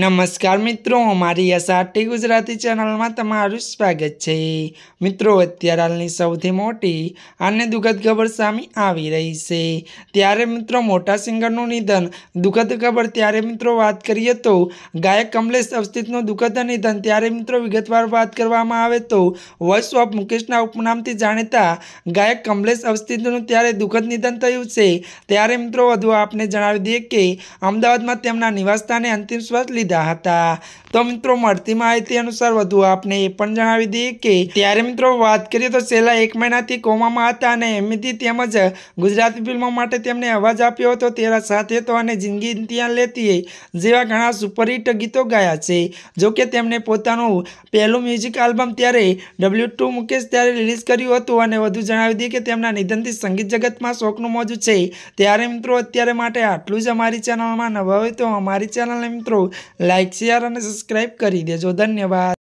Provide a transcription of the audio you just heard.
નમસ્કાર મિત્રો અમારી એસઆરટી ગુજરાતી ચેનલમાં તમારું સ્વાગત છે મિત્રો અત્યારે હાલની સૌથી મોટી અને દુઃખદ ખબર સામે આવી રહી છે ત્યારે મિત્રો મોટા સિંગરનું નિધન દુઃખદ ખબર ત્યારે મિત્રો વાત કરીએ તો ગાયક કમલેશ અવસ્થિતનું દુઃખદ નિધન ત્યારે મિત્રો વિગતવાર વાત કરવામાં આવે તો વોઇસ ઓફ મુકેશના ઉપનામથી જાણીતા ગાયક કમલેશ અવસ્થિતનું ત્યારે દુઃખદ નિધન થયું છે ત્યારે મિત્રો વધુ આપને જણાવી દઈએ કે અમદાવાદમાં તેમના નિવાસસ્થાને અંતિમ શ્વાસ લીધું લીધા હતા તો મિત્રો મળતી માહિતી અનુસાર વધુ આપને એ પણ જણાવી દઈએ કે ત્યારે મિત્રો વાત કરીએ તો છેલ્લા એક મહિનાથી કોમામાં હતા અને એમએથી તેમજ ગુજરાતી ફિલ્મો માટે તેમને અવાજ આપ્યો હતો તેરા સાથે તો અને જિંદગી ત્યાં લેતી જેવા ઘણા સુપરહિટ ગીતો ગાયા છે જોકે તેમણે પોતાનું પહેલું મ્યુઝિક આલ્બમ ત્યારે ડબલ્યુ ટુ મુકેશ ત્યારે રિલીઝ કર્યું હતું અને વધુ જણાવી દઈએ કે તેમના નિધનથી સંગીત જગતમાં શોકનું મોજું છે ત્યારે મિત્રો અત્યારે માટે આટલું જ અમારી ચેનલમાં નવા હોય તો અમારી ચેનલને મિત્રો લાઇક શેર અને સબસ્ક્રાઈબ કરી દેજો ધન્યવાદ